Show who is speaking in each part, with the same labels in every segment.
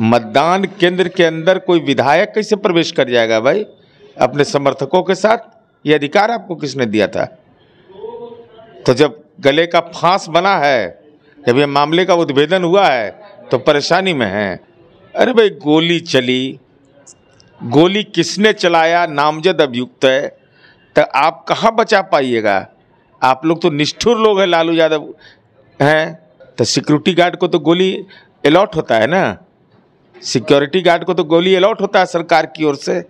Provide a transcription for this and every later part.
Speaker 1: मतदान केंद्र के अंदर कोई विधायक कैसे प्रवेश कर जाएगा भाई अपने समर्थकों के साथ ये अधिकार आपको किसने दिया था तो जब गले का फांस बना है जब ये मामले का उद्भेदन हुआ है तो परेशानी में है अरे भाई गोली चली गोली किसने चलाया नामजद अभियुक्त है तो आप कहाँ बचा पाइएगा आप लोग तो निष्ठुर लोग हैं लालू यादव हैं तो सिक्योरिटी गार्ड को तो गोली अलॉट होता है ना सिक्योरिटी गार्ड को तो गोली अलॉट होता है सरकार की ओर से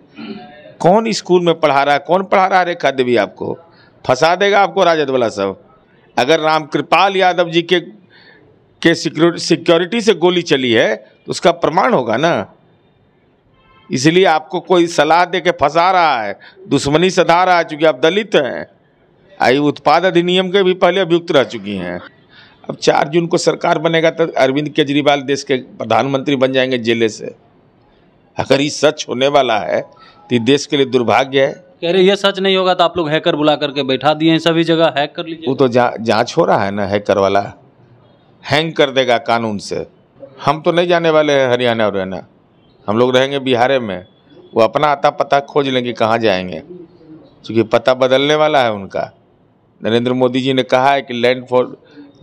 Speaker 1: कौन स्कूल में पढ़ा रहा है कौन पढ़ा रहा है रेखा देवी आपको फंसा देगा आपको राजद वाला साहब अगर राम कृपाल यादव जी के के सिक्योरिटी से गोली चली है तो उसका प्रमाण होगा ना इसलिए आपको कोई सलाह दे के फंसा रहा है दुश्मनी सधा रहा है चूँकि आप दलित हैं आई उत्पाद अधिनियम के भी पहले अभियुक्त रह चुकी हैं अब चार जून को सरकार बनेगा तो अरविंद केजरीवाल देश के प्रधानमंत्री बन जाएंगे जेले से अगर ये सच होने वाला है तो देश के लिए दुर्भाग्य है
Speaker 2: कह रहे ये सच नहीं होगा तो आप लोग हैकर बुला करके बैठा दिए सभी जगह हैक कर लीजिए वो
Speaker 1: तो जांच हो रहा है ना हैकर वाला हैंग कर देगा कानून से हम तो नहीं जाने वाले हैं हरियाणा हरियाणा हम लोग रहेंगे बिहार में वो अपना आता पता खोज लेंगे कहाँ जाएंगे क्योंकि पता बदलने वाला है उनका नरेंद्र मोदी जी ने कहा है कि लैंड फॉर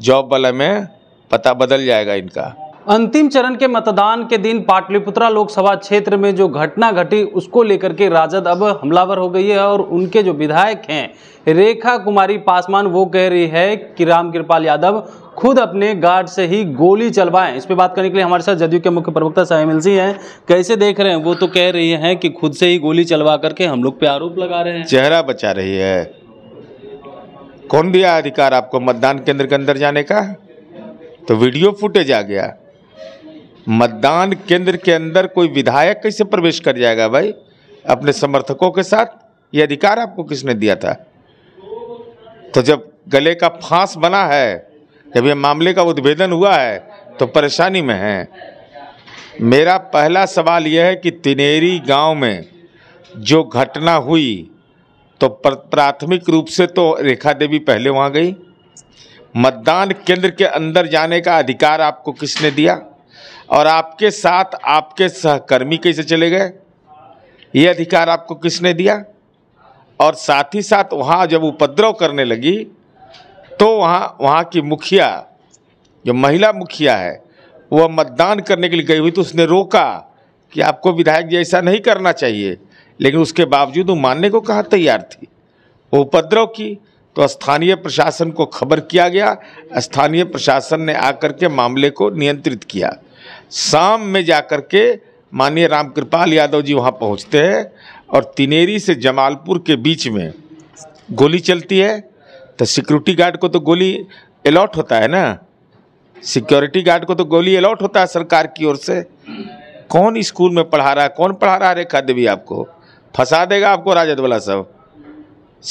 Speaker 1: जॉब वाले में पता बदल जाएगा इनका
Speaker 2: अंतिम चरण के मतदान के दिन पाटलिपुत्रा लोकसभा क्षेत्र में जो घटना घटी उसको लेकर के राजद अब हमलावर हो गई है और उनके जो विधायक हैं रेखा कुमारी पासवान वो कह रही है कि राम कृपाल यादव खुद अपने गार्ड से ही गोली चलवाएं इस पे बात करने के लिए हमारे साथ जदयू के मुख्य प्रवक्ता साहिब एलसी हैं कैसे देख रहे हैं वो तो कह रही हैं कि खुद से ही गोली चलवा करके हम लोग पे आरोप
Speaker 1: लगा रहे हैं चेहरा बचा रही है कौन दिया अधिकार आपको मतदान केंद्र के अंदर जाने का तो वीडियो फुटेज आ गया मतदान केंद्र के अंदर कोई विधायक कैसे प्रवेश कर जाएगा भाई अपने समर्थकों के साथ ये अधिकार आपको किसने दिया था तो जब गले का फांस बना है जब ये मामले का उद्भेदन हुआ है तो परेशानी में है मेरा पहला सवाल यह है कि तिनेरी गांव में जो घटना हुई तो प्राथमिक रूप से तो रेखा देवी पहले वहाँ गई मतदान केंद्र के अंदर जाने का अधिकार आपको किसने दिया और आपके साथ आपके सहकर्मी कैसे चले गए ये अधिकार आपको किसने दिया और साथ ही साथ वहाँ जब उपद्रव करने लगी तो वहाँ वहाँ की मुखिया जो महिला मुखिया है वह मतदान करने के लिए गई हुई तो उसने रोका कि आपको विधायक जी ऐसा नहीं करना चाहिए लेकिन उसके बावजूद वो मानने को कहा तैयार थी वो उपद्रव की तो स्थानीय प्रशासन को खबर किया गया स्थानीय प्रशासन ने आकर के मामले को नियंत्रित किया शाम में जाकर के माननीय रामकृपाल यादव जी वहाँ पहुँचते हैं और तिनेरी से जमालपुर के बीच में गोली चलती है तो सिक्योरिटी गार्ड को तो गोली अलॉट होता है ना सिक्योरिटी गार्ड को तो गोली अलॉट होता है सरकार की ओर से कौन स्कूल में पढ़ा रहा है कौन पढ़ा रहा है रेखा देवी आपको फंसा देगा आपको राजद वाला सब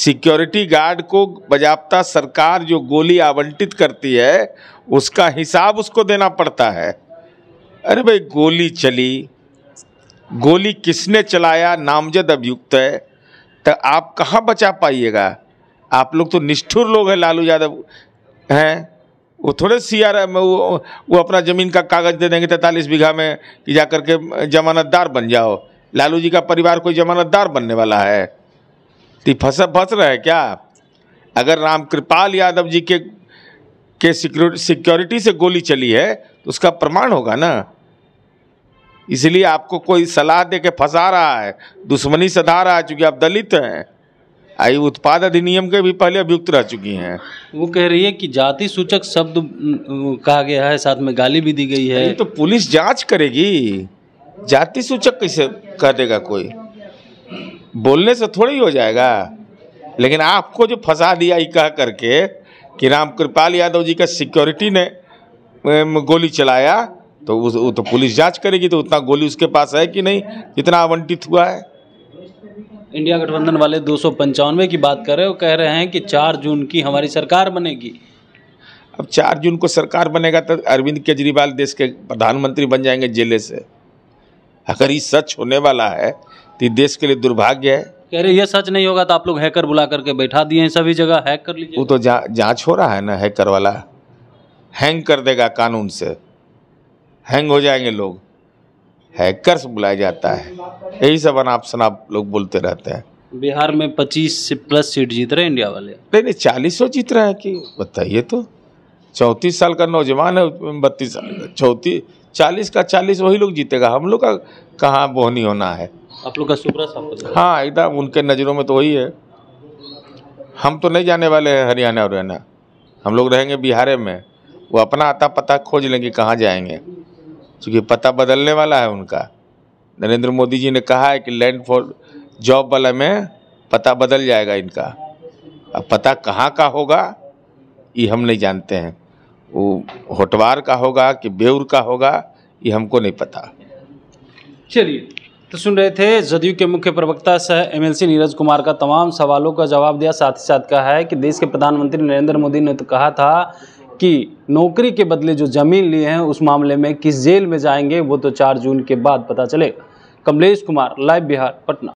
Speaker 1: सिक्योरिटी गार्ड को बजाबता सरकार जो गोली आवंटित करती है उसका हिसाब उसको देना पड़ता है अरे भाई गोली चली गोली किसने चलाया नामजद अभियुक्त है तो आप कहाँ बचा पाइएगा आप लोग तो निष्ठुर लोग हैं लालू यादव हैं वो थोड़े सी आर एम वो वो अपना ज़मीन का कागज़ दे देंगे तैंतालीस बीघा में कि जा करके जमानतदार बन जाओ लालू जी का परिवार कोई जमानतदार बनने वाला है तो फंस फंस रहे क्या अगर रामकृपाल यादव जी के के सिक्योरिटी से गोली चली है तो उसका प्रमाण होगा ना इसलिए आपको कोई सलाह दे के फंसा रहा है दुश्मनी सधा रहा है चूंकि आप दलित हैं आई उत्पाद अधिनियम के भी पहले अभियुक्त रह चुकी हैं
Speaker 2: वो कह रही है कि जाति सूचक शब्द कहा गया है साथ में गाली भी दी गई है तो पुलिस जांच करेगी
Speaker 1: जाति सूचक कैसे कर देगा कोई बोलने से थोड़ी हो जाएगा लेकिन आपको जो फंसा दिया ये कह करके कि राम कृपाल यादव जी का सिक्योरिटी ने गोली चलाया तो उस तो पुलिस जांच करेगी तो उतना गोली उसके पास है कि नहीं जितना आवंटित हुआ है इंडिया गठबंधन
Speaker 2: वाले दो की बात कर रहे हो कह रहे हैं कि चार जून की हमारी सरकार बनेगी
Speaker 1: अब चार जून को सरकार बनेगा तो अरविंद केजरीवाल देश के प्रधानमंत्री बन जाएंगे जेले से अगर ये सच होने वाला है तो देश के लिए दुर्भाग्य है
Speaker 2: कह रहे ये सच नहीं होगा तो आप लोग हैकर बुला करके बैठा दिए हैं सभी जगह हैक कर लीजिए वो तो
Speaker 1: जांच हो रहा है ना हैकर वाला हैंग कर देगा कानून से हैंग हो जाएंगे लोग हैकर्स बुलाया जाता है यही सब अनाप शनाप लोग बोलते रहते हैं बिहार में 25 से प्लस सीट जीत रहे इंडिया वाले नहीं नहीं चालीसों जीत रहे हैं कि बताइए तो चौंतीस साल का नौजवान है बत्तीस साल का चौंतीस चालीस का चालीस वही लोग जीतेगा हम लोग का कहाँ बोहनी होना है
Speaker 2: आप लोग का सुब्रा हाँ
Speaker 1: एकदम उनके नज़रों में तो वही है हम तो नहीं जाने वाले हैं हरियाणा हरियाणा हम लोग रहेंगे बिहार में वो अपना आता पता खोज लेंगे कहाँ जाएंगे क्योंकि पता बदलने वाला है उनका नरेंद्र मोदी जी ने कहा है कि लैंड फॉर जॉब वाला में पता बदल जाएगा इनका अब पता कहाँ का होगा ये हम नहीं जानते हैं वो होटवार का होगा कि बेउर का होगा ये हमको नहीं पता
Speaker 2: चलिए तो सुन रहे थे जदयू के मुख्य प्रवक्ता सह एमएलसी नीरज कुमार का तमाम सवालों का जवाब दिया साथ ही साथ कहा है कि देश के प्रधानमंत्री नरेंद्र मोदी ने तो कहा था कि नौकरी के बदले जो जमीन लिए हैं उस मामले में किस जेल में जाएंगे वो तो चार जून के बाद पता चलेगा कमलेश कुमार लाइव बिहार पटना